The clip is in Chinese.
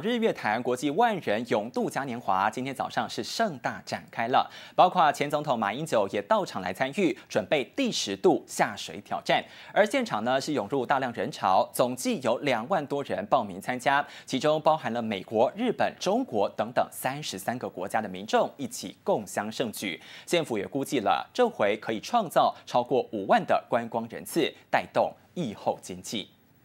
日月潭国际万人勇度嘉年华今天早上是盛大展开了，包括前总统马英九也到场来参与，准备第十度下水挑战。而现场呢是涌入大量人潮，总计有两万多人报名参加，其中包含了美国、日本、中国等等三十三个国家的民众一起共襄盛举。县府也估计了，这回可以创造超过五万的观光人次，带动疫后经济。